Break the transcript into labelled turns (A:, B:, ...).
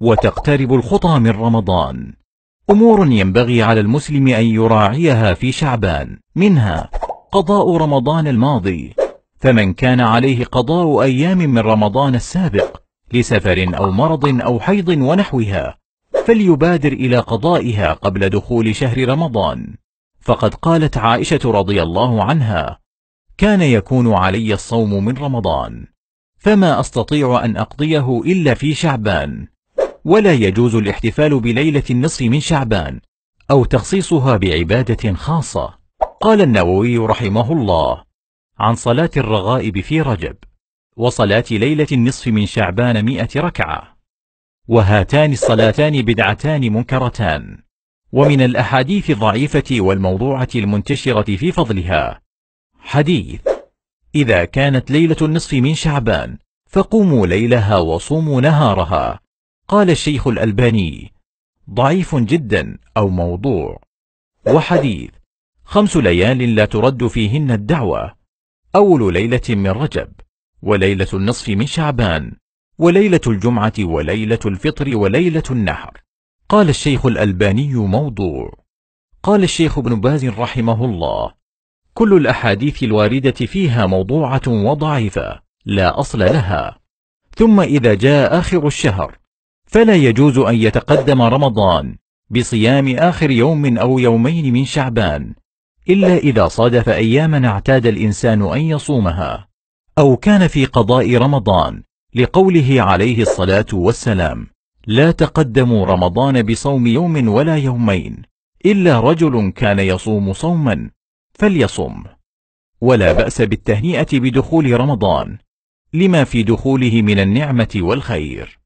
A: وتقترب الخطى من رمضان أمور ينبغي على المسلم أن يراعيها في شعبان منها قضاء رمضان الماضي فمن كان عليه قضاء أيام من رمضان السابق لسفر أو مرض أو حيض ونحوها فليبادر إلى قضائها قبل دخول شهر رمضان فقد قالت عائشة رضي الله عنها كان يكون علي الصوم من رمضان فما أستطيع أن أقضيه إلا في شعبان ولا يجوز الاحتفال بليلة النصف من شعبان أو تخصيصها بعبادة خاصة قال النووي رحمه الله عن صلاة الرغائب في رجب وصلاة ليلة النصف من شعبان مئة ركعة وهاتان الصلاتان بدعتان منكرتان ومن الأحاديث الضعيفة والموضوعة المنتشرة في فضلها حديث إذا كانت ليلة النصف من شعبان فقوموا ليلها وصوموا نهارها قال الشيخ الألباني ضعيف جدا أو موضوع وحديث خمس ليال لا ترد فيهن الدعوة أول ليلة من رجب وليلة النصف من شعبان وليلة الجمعة وليلة الفطر وليلة النحر قال الشيخ الألباني موضوع قال الشيخ ابن باز رحمه الله كل الأحاديث الواردة فيها موضوعة وضعيفة لا أصل لها ثم إذا جاء آخر الشهر فلا يجوز أن يتقدم رمضان بصيام آخر يوم أو يومين من شعبان إلا إذا صادف أياما اعتاد الإنسان أن يصومها أو كان في قضاء رمضان لقوله عليه الصلاة والسلام لا تقدموا رمضان بصوم يوم ولا يومين إلا رجل كان يصوم صوما فليصم ولا بأس بالتهنئة بدخول رمضان لما في دخوله من النعمة والخير